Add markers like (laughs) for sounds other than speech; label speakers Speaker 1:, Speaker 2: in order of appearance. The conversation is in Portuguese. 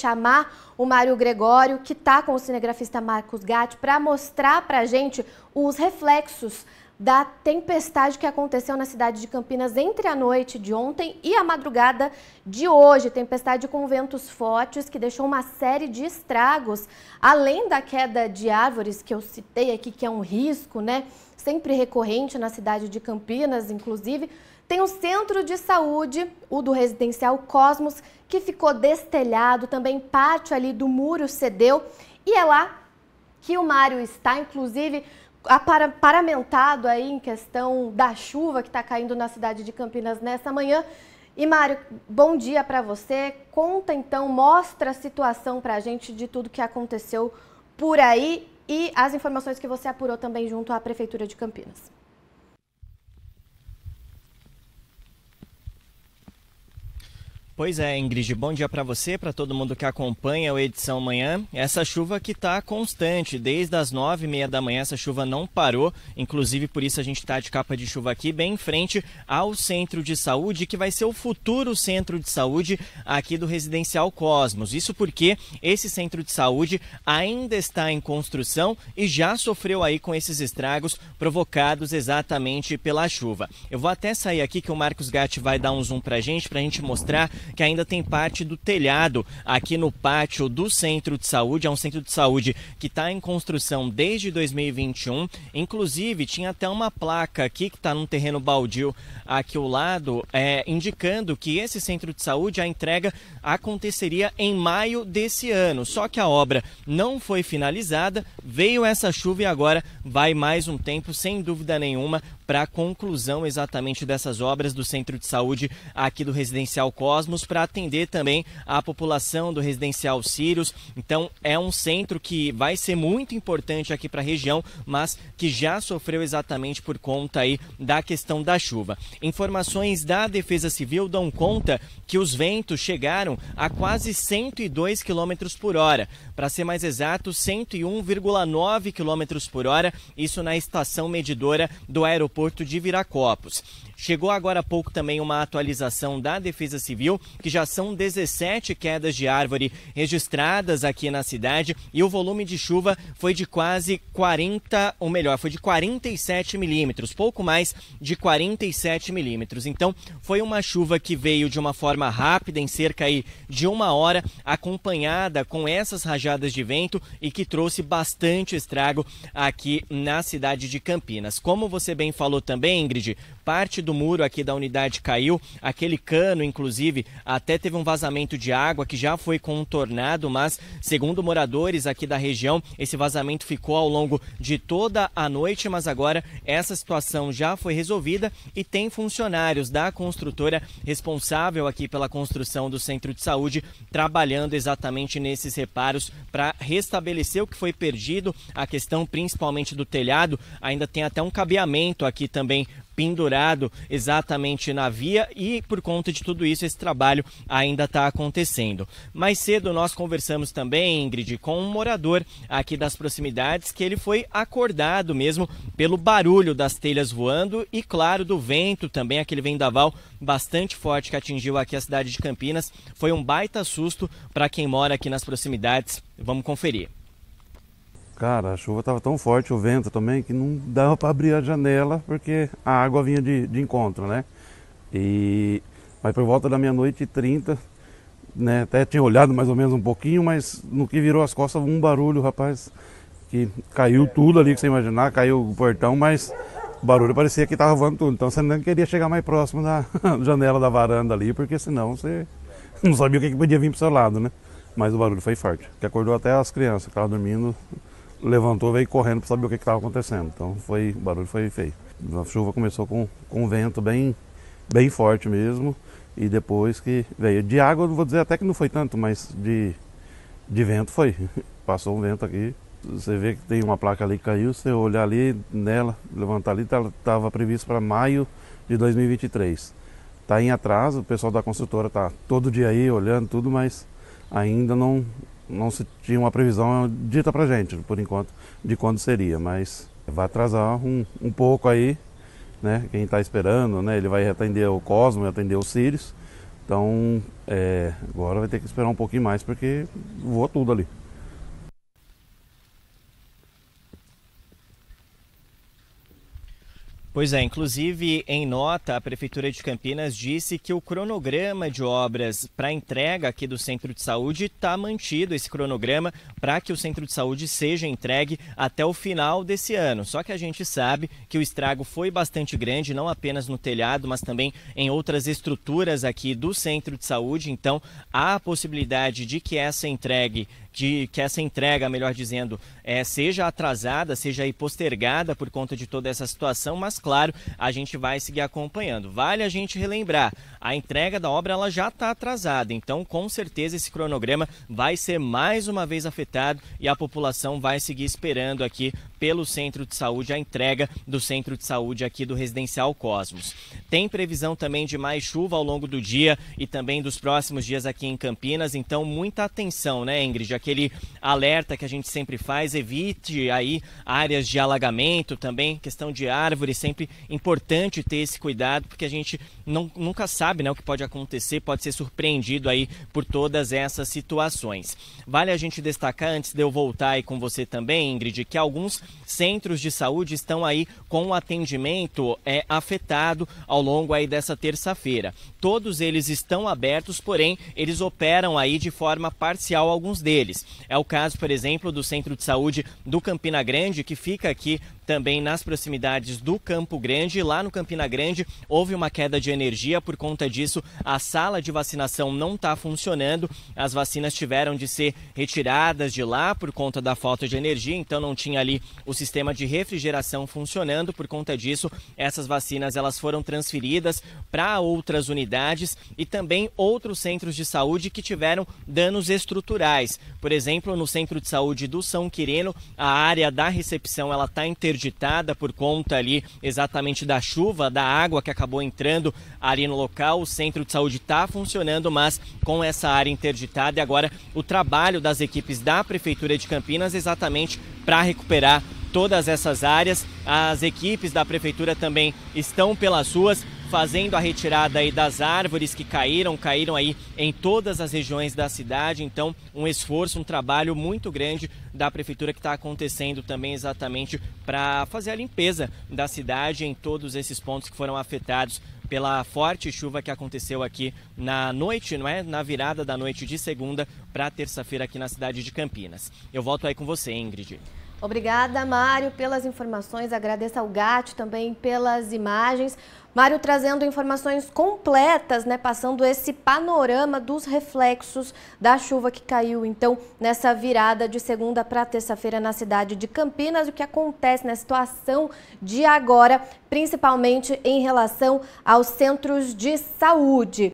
Speaker 1: chamar o Mário Gregório, que está com o cinegrafista Marcos Gatti, para mostrar para a gente os reflexos da tempestade que aconteceu na cidade de Campinas entre a noite de ontem e a madrugada de hoje. Tempestade com ventos fortes que deixou uma série de estragos, além da queda de árvores que eu citei aqui, que é um risco, né? Sempre recorrente na cidade de Campinas, inclusive, tem o centro de saúde, o do residencial Cosmos, que ficou destelhado, também pátio ali do muro cedeu. E é lá que o Mário está, inclusive, paramentado aí em questão da chuva que está caindo na cidade de Campinas nessa manhã. E Mário, bom dia para você. Conta então, mostra a situação para a gente de tudo que aconteceu por aí e as informações que você apurou também junto à Prefeitura de Campinas.
Speaker 2: Pois é, Ingrid, bom dia para você, para todo mundo que acompanha o Edição Manhã. Essa chuva que está constante, desde as nove e meia da manhã essa chuva não parou, inclusive por isso a gente está de capa de chuva aqui, bem em frente ao Centro de Saúde, que vai ser o futuro Centro de Saúde aqui do Residencial Cosmos. Isso porque esse Centro de Saúde ainda está em construção e já sofreu aí com esses estragos provocados exatamente pela chuva. Eu vou até sair aqui que o Marcos Gatti vai dar um zoom para gente, para a gente mostrar que ainda tem parte do telhado aqui no pátio do centro de saúde. É um centro de saúde que está em construção desde 2021. Inclusive, tinha até uma placa aqui que está num terreno baldio aqui ao lado, é, indicando que esse centro de saúde, a entrega aconteceria em maio desse ano. Só que a obra não foi finalizada, veio essa chuva e agora vai mais um tempo, sem dúvida nenhuma, para a conclusão exatamente dessas obras do centro de saúde aqui do Residencial Cosmos, para atender também a população do Residencial Sírios. Então, é um centro que vai ser muito importante aqui para a região, mas que já sofreu exatamente por conta aí da questão da chuva. Informações da Defesa Civil dão conta que os ventos chegaram a quase 102 km por hora. Para ser mais exato, 101,9 km por hora, isso na estação medidora do aeroporto aeroporto de Viracopos. Chegou agora há pouco também uma atualização da Defesa Civil, que já são 17 quedas de árvore registradas aqui na cidade e o volume de chuva foi de quase 40, ou melhor, foi de 47 milímetros, pouco mais de 47 milímetros. Então, foi uma chuva que veio de uma forma rápida, em cerca aí de uma hora, acompanhada com essas rajadas de vento e que trouxe bastante estrago aqui na cidade de Campinas. Como você bem falou, falou também, Ingrid, parte do muro aqui da unidade caiu, aquele cano, inclusive, até teve um vazamento de água que já foi contornado, mas, segundo moradores aqui da região, esse vazamento ficou ao longo de toda a noite, mas agora essa situação já foi resolvida e tem funcionários da construtora responsável aqui pela construção do centro de saúde trabalhando exatamente nesses reparos para restabelecer o que foi perdido, a questão principalmente do telhado, ainda tem até um cabeamento aqui aqui também pendurado exatamente na via e por conta de tudo isso esse trabalho ainda está acontecendo. Mais cedo nós conversamos também, Ingrid, com um morador aqui das proximidades que ele foi acordado mesmo pelo barulho das telhas voando e claro do vento também, aquele vendaval bastante forte que atingiu aqui a cidade de Campinas. Foi um baita susto para quem mora aqui nas proximidades. Vamos conferir.
Speaker 3: Cara, a chuva estava tão forte, o vento também, que não dava para abrir a janela porque a água vinha de, de encontro, né? E mas por volta da meia-noite e trinta, né, até tinha olhado mais ou menos um pouquinho, mas no que virou as costas, um barulho, rapaz, que caiu tudo ali que você imaginar, caiu o portão, mas o barulho parecia que estava voando tudo. Então você nem queria chegar mais próximo da (laughs) janela da varanda ali, porque senão você não sabia o que podia vir pro seu lado, né? Mas o barulho foi forte, que acordou até as crianças que estavam dormindo, levantou, veio correndo para saber o que estava acontecendo. Então foi, o barulho foi feio. A chuva começou com, com um vento bem, bem forte mesmo. E depois que veio de água, vou dizer até que não foi tanto, mas de, de vento foi. (laughs) Passou um vento aqui. Você vê que tem uma placa ali que caiu, você olhar ali nela, levantar ali, estava previsto para maio de 2023. Está em atraso, o pessoal da construtora está todo dia aí olhando tudo, mas ainda não, não se tinha uma previsão dita para gente, por enquanto, de quando seria, mas vai atrasar um, um pouco aí, né? Quem está esperando, né? Ele vai atender o Cosmo, atender o Sirius, então é, agora vai ter que esperar um pouquinho mais porque voa tudo ali.
Speaker 2: Pois é, inclusive em nota, a Prefeitura de Campinas disse que o cronograma de obras para entrega aqui do Centro de Saúde está mantido esse cronograma para que o Centro de Saúde seja entregue até o final desse ano. Só que a gente sabe que o estrago foi bastante grande, não apenas no telhado, mas também em outras estruturas aqui do Centro de Saúde. Então, há a possibilidade de que essa entregue, de que essa entrega, melhor dizendo, é, seja atrasada, seja postergada por conta de toda essa situação, mas claro, a gente vai seguir acompanhando. Vale a gente relembrar, a entrega da obra ela já está atrasada, então com certeza esse cronograma vai ser mais uma vez afetado e a população vai seguir esperando aqui pelo centro de saúde, a entrega do centro de saúde aqui do Residencial Cosmos. Tem previsão também de mais chuva ao longo do dia e também dos próximos dias aqui em Campinas, então muita atenção, né, Ingrid? Aquele alerta que a gente sempre faz, evite aí áreas de alagamento também, questão de árvores sempre importante ter esse cuidado, porque a gente não, nunca sabe né, o que pode acontecer, pode ser surpreendido aí por todas essas situações. Vale a gente destacar, antes de eu voltar aí com você também, Ingrid, que alguns centros de saúde estão aí com o atendimento é, afetado ao longo aí dessa terça-feira. Todos eles estão abertos, porém, eles operam aí de forma parcial alguns deles. É o caso, por exemplo, do Centro de Saúde do Campina Grande, que fica aqui também nas proximidades do Campo Grande. Lá no Campina Grande houve uma queda de energia, por conta disso a sala de vacinação não está funcionando. As vacinas tiveram de ser retiradas de lá por conta da falta de energia, então não tinha ali o sistema de refrigeração funcionando. Por conta disso, essas vacinas elas foram transferidas para outras unidades e também outros centros de saúde que tiveram danos estruturais. Por exemplo, no centro de saúde do São Quirino, a área da recepção ela está interditada interditada por conta ali exatamente da chuva, da água que acabou entrando ali no local. O centro de saúde está funcionando, mas com essa área interditada e agora o trabalho das equipes da Prefeitura de Campinas exatamente para recuperar todas essas áreas. As equipes da prefeitura também estão pelas ruas fazendo a retirada aí das árvores que caíram, caíram aí em todas as regiões da cidade. Então, um esforço, um trabalho muito grande da prefeitura que está acontecendo também exatamente para fazer a limpeza da cidade em todos esses pontos que foram afetados pela forte chuva que aconteceu aqui na noite, não é? Na virada da noite de segunda para terça-feira aqui na cidade de Campinas. Eu volto aí com você, Ingrid.
Speaker 1: Obrigada, Mário, pelas informações. Agradeço ao GAT também pelas imagens. Mário trazendo informações completas, né, passando esse panorama dos reflexos da chuva que caiu, então, nessa virada de segunda para terça-feira na cidade de Campinas, o que acontece na situação de agora, principalmente em relação aos centros de saúde.